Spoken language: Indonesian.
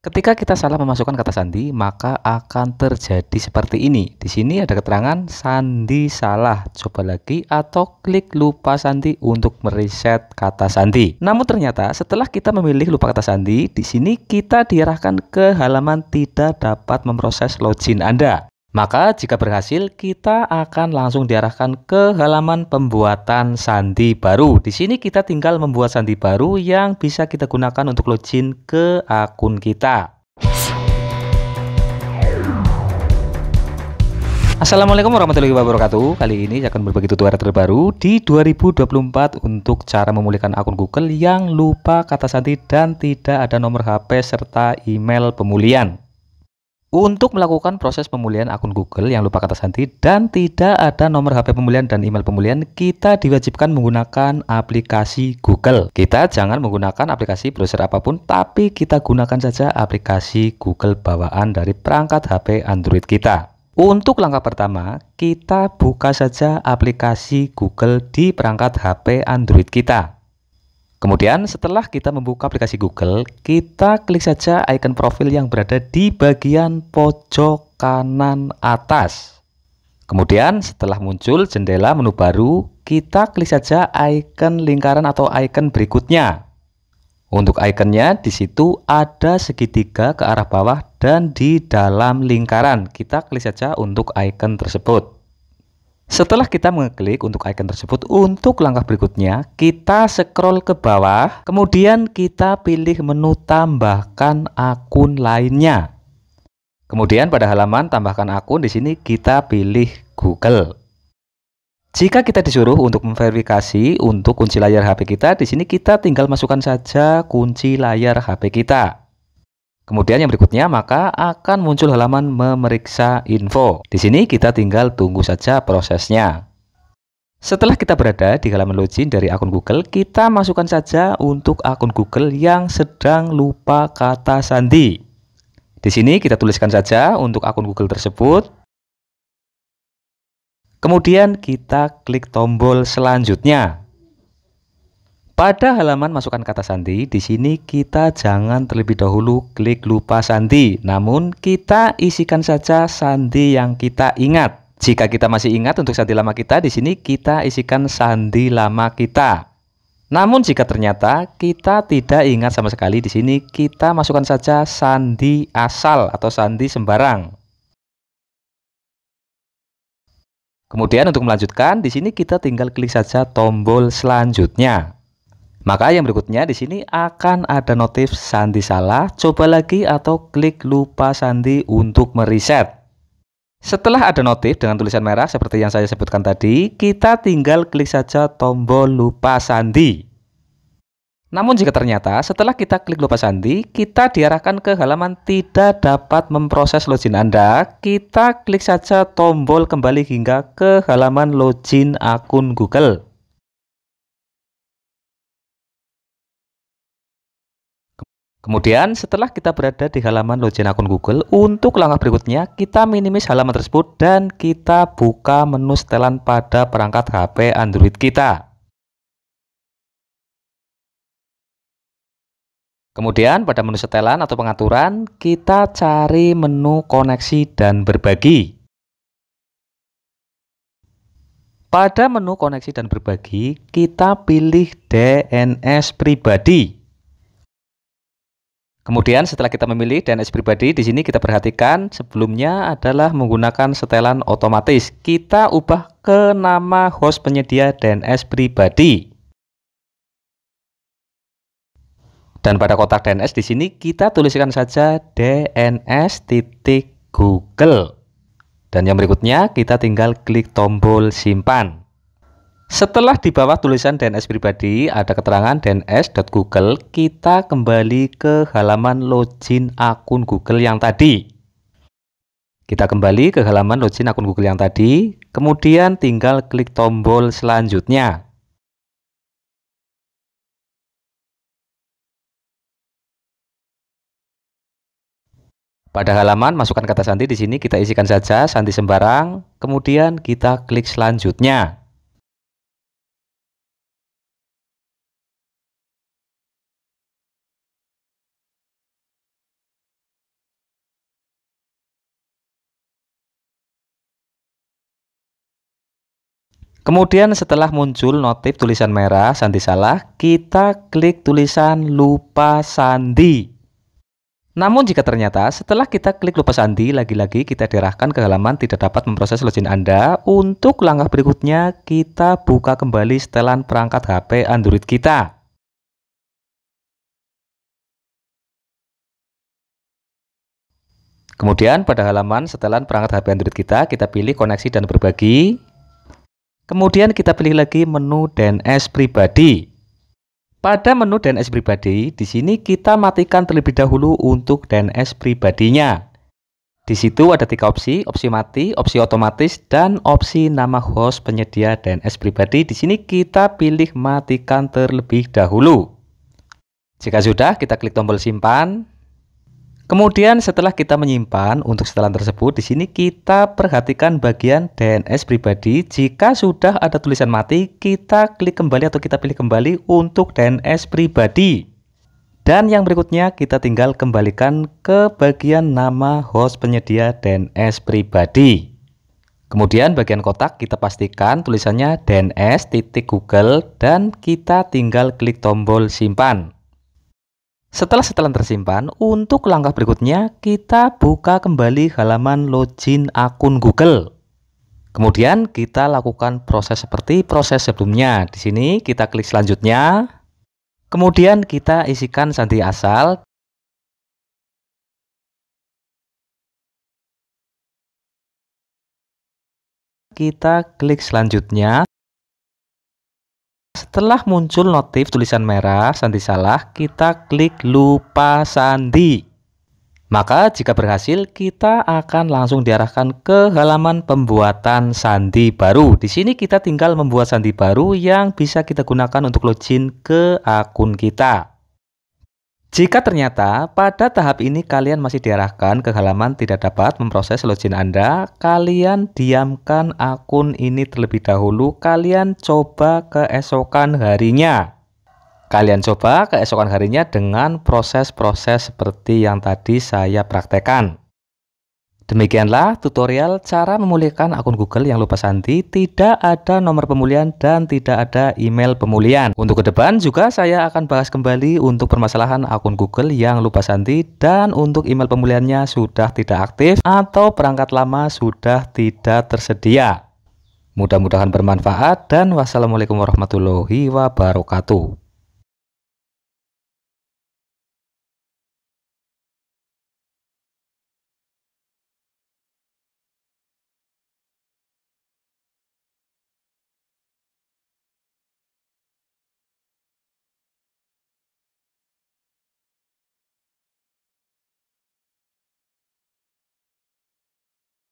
Ketika kita salah memasukkan kata sandi, maka akan terjadi seperti ini. Di sini ada keterangan sandi salah. Coba lagi atau klik lupa sandi untuk mereset kata sandi. Namun ternyata setelah kita memilih lupa kata sandi, di sini kita diarahkan ke halaman tidak dapat memproses login Anda. Maka jika berhasil, kita akan langsung diarahkan ke halaman pembuatan sandi baru. Di sini kita tinggal membuat sandi baru yang bisa kita gunakan untuk login ke akun kita. Assalamualaikum warahmatullahi wabarakatuh Kali ini saya akan berbagi tutorial terbaru di 2024 untuk cara memulihkan akun Google yang lupa kata sandi dan tidak ada nomor HP serta email pemulihan untuk melakukan proses pemulihan akun Google yang lupa kata sandi dan tidak ada nomor HP pemulihan dan email pemulihan, kita diwajibkan menggunakan aplikasi Google. Kita jangan menggunakan aplikasi browser apapun, tapi kita gunakan saja aplikasi Google bawaan dari perangkat HP Android kita. Untuk langkah pertama, kita buka saja aplikasi Google di perangkat HP Android kita. Kemudian setelah kita membuka aplikasi Google, kita klik saja icon profil yang berada di bagian pojok kanan atas. Kemudian setelah muncul jendela menu baru, kita klik saja icon lingkaran atau icon berikutnya. Untuk ikonnya di situ ada segitiga ke arah bawah dan di dalam lingkaran. Kita klik saja untuk icon tersebut. Setelah kita mengeklik untuk icon tersebut, untuk langkah berikutnya kita scroll ke bawah, kemudian kita pilih menu tambahkan akun lainnya. Kemudian pada halaman tambahkan akun di sini kita pilih Google. Jika kita disuruh untuk memverifikasi untuk kunci layar HP kita, di sini kita tinggal masukkan saja kunci layar HP kita. Kemudian yang berikutnya maka akan muncul halaman memeriksa info. Di sini kita tinggal tunggu saja prosesnya. Setelah kita berada di halaman login dari akun Google, kita masukkan saja untuk akun Google yang sedang lupa kata sandi. Di sini kita tuliskan saja untuk akun Google tersebut. Kemudian kita klik tombol selanjutnya. Pada halaman masukkan kata sandi, di sini kita jangan terlebih dahulu klik lupa sandi, namun kita isikan saja sandi yang kita ingat. Jika kita masih ingat untuk sandi lama kita, di sini kita isikan sandi lama kita. Namun jika ternyata kita tidak ingat sama sekali di sini, kita masukkan saja sandi asal atau sandi sembarang. Kemudian untuk melanjutkan, di sini kita tinggal klik saja tombol selanjutnya. Maka yang berikutnya di sini akan ada notif sandi salah, coba lagi atau klik lupa sandi untuk mereset. Setelah ada notif dengan tulisan merah seperti yang saya sebutkan tadi, kita tinggal klik saja tombol lupa sandi. Namun jika ternyata setelah kita klik lupa sandi, kita diarahkan ke halaman tidak dapat memproses login Anda, kita klik saja tombol kembali hingga ke halaman login akun Google. Kemudian setelah kita berada di halaman login akun Google, untuk langkah berikutnya kita minimis halaman tersebut dan kita buka menu setelan pada perangkat HP Android kita. Kemudian pada menu setelan atau pengaturan, kita cari menu koneksi dan berbagi. Pada menu koneksi dan berbagi, kita pilih DNS pribadi. Kemudian setelah kita memilih DNS pribadi, di sini kita perhatikan sebelumnya adalah menggunakan setelan otomatis. Kita ubah ke nama host penyedia DNS pribadi. Dan pada kotak DNS di sini kita tuliskan saja DNS titik Google. Dan yang berikutnya kita tinggal klik tombol simpan. Setelah di bawah tulisan DNS pribadi ada keterangan DNS.google, kita kembali ke halaman login akun Google yang tadi. Kita kembali ke halaman login akun Google yang tadi, kemudian tinggal klik tombol selanjutnya. Pada halaman masukkan kata santi di sini kita isikan saja santi sembarang, kemudian kita klik selanjutnya. Kemudian setelah muncul notif tulisan merah sandi salah, kita klik tulisan lupa sandi. Namun jika ternyata setelah kita klik lupa sandi, lagi-lagi kita diarahkan ke halaman tidak dapat memproses login Anda, untuk langkah berikutnya kita buka kembali setelan perangkat HP Android kita. Kemudian pada halaman setelan perangkat HP Android kita, kita pilih koneksi dan berbagi, Kemudian kita pilih lagi menu DNS pribadi. Pada menu DNS pribadi, di sini kita matikan terlebih dahulu untuk DNS pribadinya. Di situ ada tiga opsi, opsi mati, opsi otomatis, dan opsi nama host penyedia DNS pribadi. Di sini kita pilih matikan terlebih dahulu. Jika sudah, kita klik tombol simpan. Kemudian setelah kita menyimpan untuk setelan tersebut, di sini kita perhatikan bagian DNS pribadi. Jika sudah ada tulisan mati, kita klik kembali atau kita pilih kembali untuk DNS pribadi. Dan yang berikutnya kita tinggal kembalikan ke bagian nama host penyedia DNS pribadi. Kemudian bagian kotak kita pastikan tulisannya DNS dan kita tinggal klik tombol simpan. Setelah setelan tersimpan, untuk langkah berikutnya kita buka kembali halaman login akun Google. Kemudian kita lakukan proses seperti proses sebelumnya. Di sini kita klik selanjutnya. Kemudian kita isikan sandi asal. Kita klik selanjutnya. Setelah muncul notif tulisan merah sandi salah, kita klik lupa sandi. Maka jika berhasil, kita akan langsung diarahkan ke halaman pembuatan sandi baru. Di sini kita tinggal membuat sandi baru yang bisa kita gunakan untuk login ke akun kita. Jika ternyata pada tahap ini kalian masih diarahkan ke halaman tidak dapat memproses login Anda, kalian diamkan akun ini terlebih dahulu, kalian coba keesokan harinya. Kalian coba keesokan harinya dengan proses-proses seperti yang tadi saya praktekkan. Demikianlah tutorial cara memulihkan akun Google yang lupa sandi. tidak ada nomor pemulihan dan tidak ada email pemulihan. Untuk ke depan juga saya akan bahas kembali untuk permasalahan akun Google yang lupa sandi dan untuk email pemulihannya sudah tidak aktif atau perangkat lama sudah tidak tersedia. Mudah-mudahan bermanfaat dan wassalamualaikum warahmatullahi wabarakatuh.